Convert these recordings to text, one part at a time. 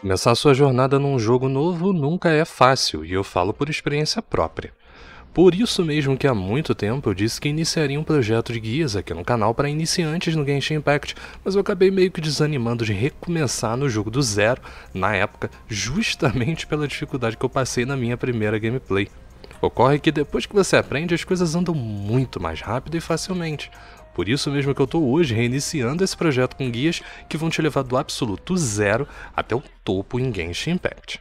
Começar sua jornada num jogo novo nunca é fácil, e eu falo por experiência própria. Por isso mesmo que há muito tempo eu disse que iniciaria um projeto de guias aqui no canal para iniciantes no Genshin Impact, mas eu acabei meio que desanimando de recomeçar no jogo do zero, na época, justamente pela dificuldade que eu passei na minha primeira gameplay. Ocorre que depois que você aprende, as coisas andam muito mais rápido e facilmente. Por isso mesmo que eu estou hoje reiniciando esse projeto com guias que vão te levar do absoluto zero até o topo em Genshin Impact.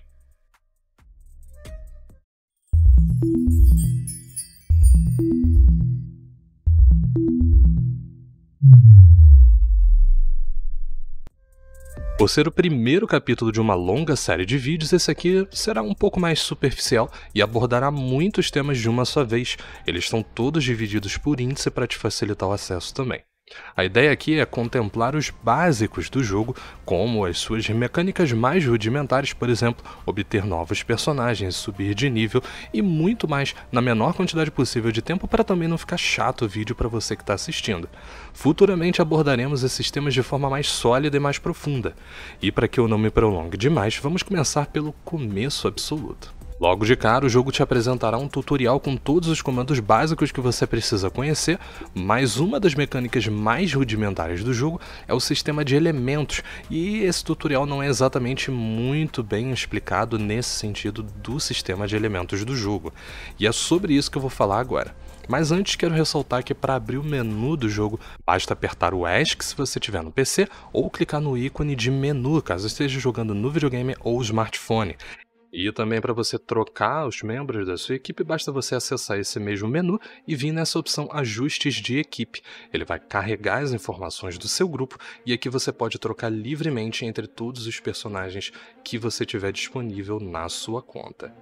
Por ser o primeiro capítulo de uma longa série de vídeos, esse aqui será um pouco mais superficial e abordará muitos temas de uma só vez. Eles estão todos divididos por índice para te facilitar o acesso também. A ideia aqui é contemplar os básicos do jogo, como as suas mecânicas mais rudimentares, por exemplo, obter novos personagens, subir de nível e muito mais na menor quantidade possível de tempo para também não ficar chato o vídeo para você que está assistindo. Futuramente abordaremos esses temas de forma mais sólida e mais profunda. E para que eu não me prolongue demais, vamos começar pelo começo absoluto. Logo de cara, o jogo te apresentará um tutorial com todos os comandos básicos que você precisa conhecer, mas uma das mecânicas mais rudimentares do jogo é o sistema de elementos, e esse tutorial não é exatamente muito bem explicado nesse sentido do sistema de elementos do jogo. E é sobre isso que eu vou falar agora. Mas antes quero ressaltar que para abrir o menu do jogo, basta apertar o ESC se você tiver no PC ou clicar no ícone de menu caso esteja jogando no videogame ou smartphone. E também para você trocar os membros da sua equipe, basta você acessar esse mesmo menu e vir nessa opção Ajustes de equipe. Ele vai carregar as informações do seu grupo e aqui você pode trocar livremente entre todos os personagens que você tiver disponível na sua conta.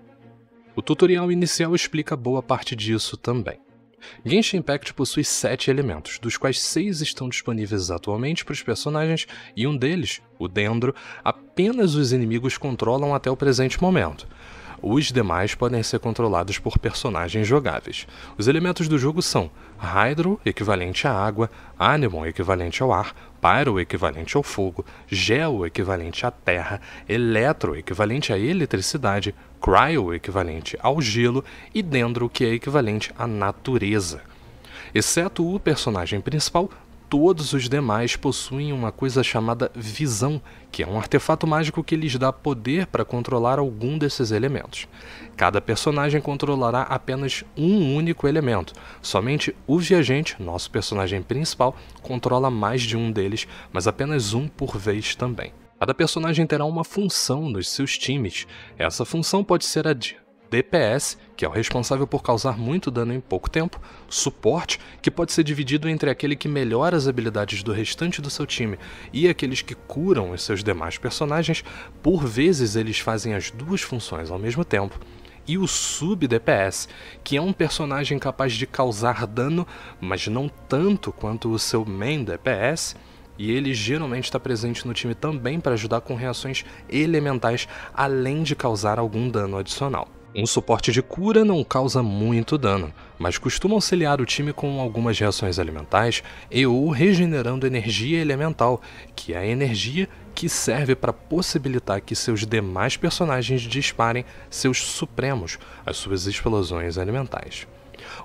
O tutorial inicial explica boa parte disso também. Genshin Impact possui sete elementos, dos quais seis estão disponíveis atualmente para os personagens e um deles, o Dendro, apenas os inimigos controlam até o presente momento. Os demais podem ser controlados por personagens jogáveis. Os elementos do jogo são Hydro, equivalente à água, Animal, equivalente ao ar, Pyro, equivalente ao fogo, Geo, equivalente à terra, Electro, equivalente à eletricidade, Cryo, equivalente ao gelo, e Dendro, que é equivalente à natureza. Exceto o personagem principal, todos os demais possuem uma coisa chamada visão, que é um artefato mágico que lhes dá poder para controlar algum desses elementos. Cada personagem controlará apenas um único elemento. Somente o viajante, nosso personagem principal, controla mais de um deles, mas apenas um por vez também. Cada personagem terá uma função nos seus times. Essa função pode ser a de DPS, que é o responsável por causar muito dano em pouco tempo, suporte, que pode ser dividido entre aquele que melhora as habilidades do restante do seu time e aqueles que curam os seus demais personagens, por vezes eles fazem as duas funções ao mesmo tempo. E o sub-DPS, que é um personagem capaz de causar dano, mas não tanto quanto o seu main DPS, e ele geralmente está presente no time também para ajudar com reações elementais, além de causar algum dano adicional. Um suporte de cura não causa muito dano, mas costuma auxiliar o time com algumas reações alimentares e ou regenerando energia elemental, que é a energia que serve para possibilitar que seus demais personagens disparem seus supremos, as suas explosões alimentares.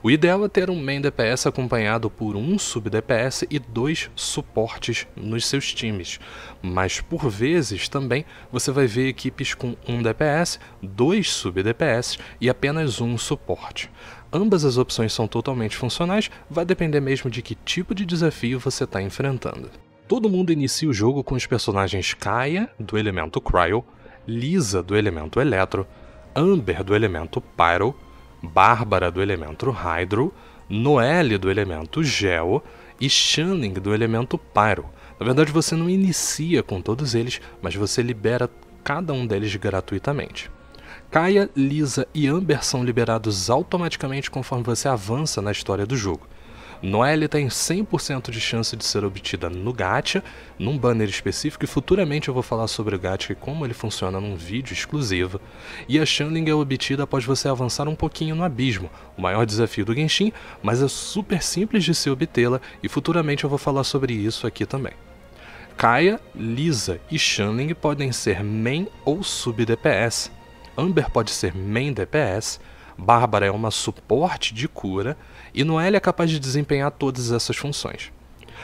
O ideal é ter um main DPS acompanhado por um sub DPS e dois suportes nos seus times, mas por vezes também você vai ver equipes com um DPS, dois sub DPS e apenas um suporte. Ambas as opções são totalmente funcionais, vai depender mesmo de que tipo de desafio você está enfrentando. Todo mundo inicia o jogo com os personagens Kaia, do elemento Cryo, Lisa, do elemento Electro, Amber, do elemento Pyro, Bárbara do elemento Hydro, Noelle do elemento Gel e Shanning do elemento Pyro. Na verdade, você não inicia com todos eles, mas você libera cada um deles gratuitamente. Kaia, Lisa e Amber são liberados automaticamente conforme você avança na história do jogo. Noelle tem 100% de chance de ser obtida no Gacha, num banner específico, e futuramente eu vou falar sobre o Gacha e como ele funciona num vídeo exclusivo. E a Shanling é obtida após você avançar um pouquinho no abismo, o maior desafio do Genshin, mas é super simples de se obtê-la e futuramente eu vou falar sobre isso aqui também. Kaia, Lisa e Shanling podem ser main ou sub DPS, Amber pode ser main DPS, Bárbara é uma suporte de cura e Noelle é capaz de desempenhar todas essas funções.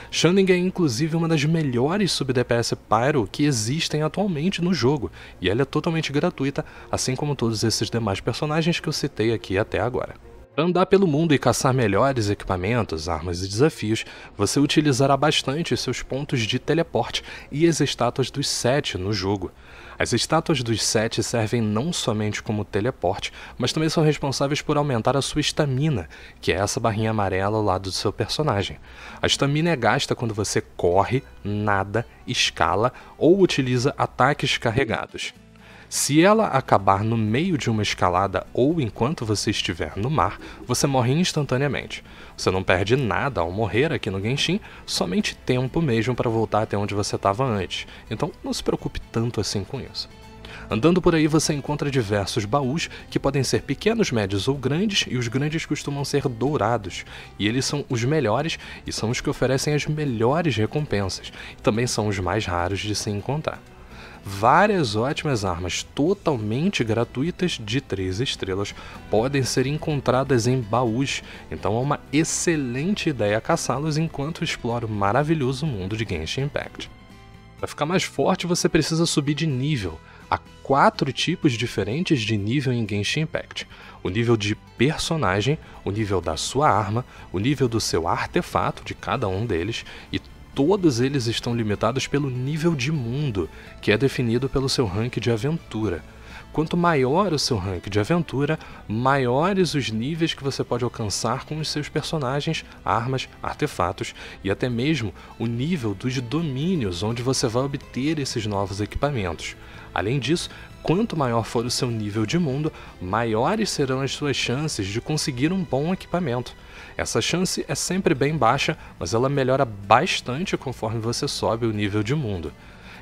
Shunning é inclusive uma das melhores sub-DPS Pyro que existem atualmente no jogo, e ela é totalmente gratuita, assim como todos esses demais personagens que eu citei aqui até agora. andar pelo mundo e caçar melhores equipamentos, armas e desafios, você utilizará bastante seus pontos de teleporte e as estátuas dos sete no jogo. As estátuas dos sete servem não somente como teleporte, mas também são responsáveis por aumentar a sua estamina, que é essa barrinha amarela ao lado do seu personagem. A estamina é gasta quando você corre, nada, escala ou utiliza ataques carregados. Se ela acabar no meio de uma escalada ou enquanto você estiver no mar, você morre instantaneamente. Você não perde nada ao morrer aqui no Genshin, somente tempo mesmo para voltar até onde você estava antes. Então não se preocupe tanto assim com isso. Andando por aí você encontra diversos baús que podem ser pequenos, médios ou grandes, e os grandes costumam ser dourados. E eles são os melhores e são os que oferecem as melhores recompensas. E também são os mais raros de se encontrar várias ótimas armas totalmente gratuitas de 3 estrelas podem ser encontradas em baús, então é uma excelente ideia caçá-los enquanto explora o maravilhoso mundo de Genshin Impact. Para ficar mais forte, você precisa subir de nível. Há quatro tipos diferentes de nível em Genshin Impact: o nível de personagem, o nível da sua arma, o nível do seu artefato, de cada um deles, e todos eles estão limitados pelo nível de mundo, que é definido pelo seu rank de aventura. Quanto maior o seu rank de aventura, maiores os níveis que você pode alcançar com os seus personagens, armas, artefatos e até mesmo o nível dos domínios onde você vai obter esses novos equipamentos. Além disso, quanto maior for o seu nível de mundo, maiores serão as suas chances de conseguir um bom equipamento. Essa chance é sempre bem baixa, mas ela melhora bastante conforme você sobe o nível de mundo.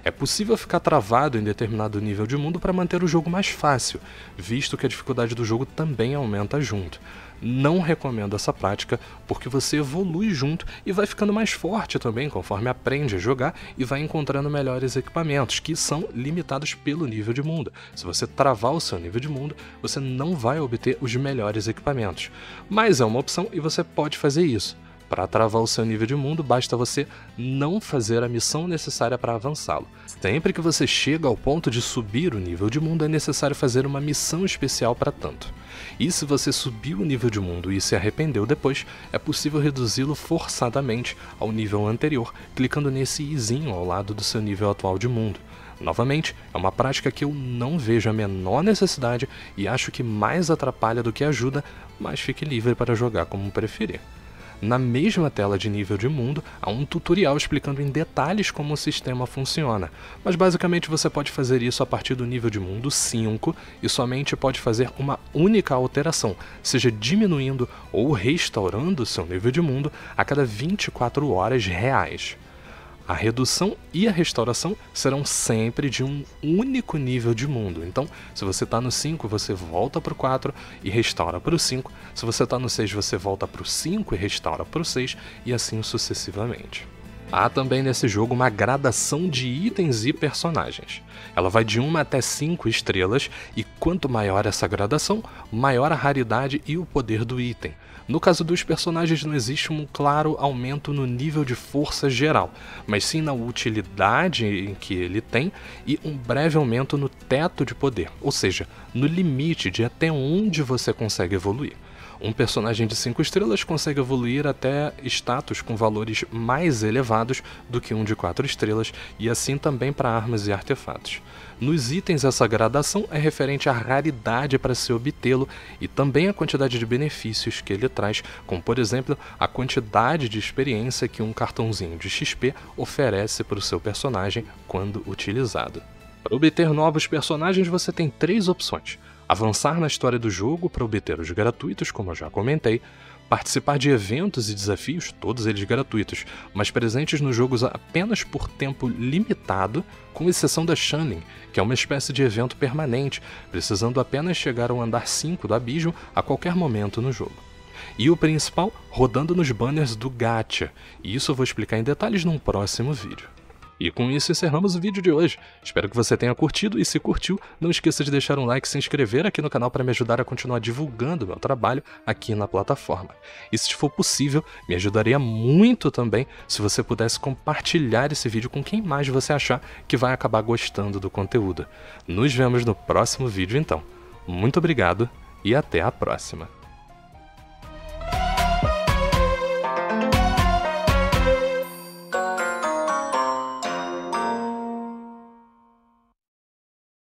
É possível ficar travado em determinado nível de mundo para manter o jogo mais fácil, visto que a dificuldade do jogo também aumenta junto. Não recomendo essa prática, porque você evolui junto e vai ficando mais forte também conforme aprende a jogar e vai encontrando melhores equipamentos, que são limitados pelo nível de mundo. Se você travar o seu nível de mundo, você não vai obter os melhores equipamentos. Mas é uma opção e você pode fazer isso. Para travar o seu nível de mundo, basta você não fazer a missão necessária para avançá-lo. Sempre que você chega ao ponto de subir o nível de mundo, é necessário fazer uma missão especial para tanto. E se você subiu o nível de mundo e se arrependeu depois, é possível reduzi-lo forçadamente ao nível anterior, clicando nesse izinho ao lado do seu nível atual de mundo. Novamente, é uma prática que eu não vejo a menor necessidade e acho que mais atrapalha do que ajuda, mas fique livre para jogar como preferir na mesma tela de nível de mundo, há um tutorial explicando em detalhes como o sistema funciona. Mas basicamente você pode fazer isso a partir do nível de mundo 5 e somente pode fazer uma única alteração, seja diminuindo ou restaurando seu nível de mundo a cada 24 horas reais. A redução e a restauração serão sempre de um único nível de mundo. Então, se você está no 5, você volta para o 4 e restaura para o 5. Se você está no 6, você volta para o 5 e restaura para o 6, e assim sucessivamente. Há também nesse jogo uma gradação de itens e personagens. Ela vai de 1 até 5 estrelas, e quanto maior essa gradação, maior a raridade e o poder do item. No caso dos personagens, não existe um claro aumento no nível de força geral, mas sim na utilidade em que ele tem e um breve aumento no teto de poder, ou seja, no limite de até onde você consegue evoluir. Um personagem de 5 estrelas consegue evoluir até status com valores mais elevados do que um de 4 estrelas, e assim também para armas e artefatos. Nos itens, essa gradação é referente à raridade para se obtê-lo e também à quantidade de benefícios que ele traz, como por exemplo a quantidade de experiência que um cartãozinho de XP oferece para o seu personagem quando utilizado. Para obter novos personagens, você tem três opções avançar na história do jogo para obter os gratuitos, como eu já comentei, participar de eventos e desafios, todos eles gratuitos, mas presentes nos jogos apenas por tempo limitado, com exceção da Shunning, que é uma espécie de evento permanente, precisando apenas chegar ao andar 5 do abismo a qualquer momento no jogo. E o principal, rodando nos banners do Gacha, e isso eu vou explicar em detalhes num próximo vídeo. E com isso encerramos o vídeo de hoje. Espero que você tenha curtido e se curtiu, não esqueça de deixar um like e se inscrever aqui no canal para me ajudar a continuar divulgando meu trabalho aqui na plataforma. E se for possível, me ajudaria muito também se você pudesse compartilhar esse vídeo com quem mais você achar que vai acabar gostando do conteúdo. Nos vemos no próximo vídeo então. Muito obrigado e até a próxima.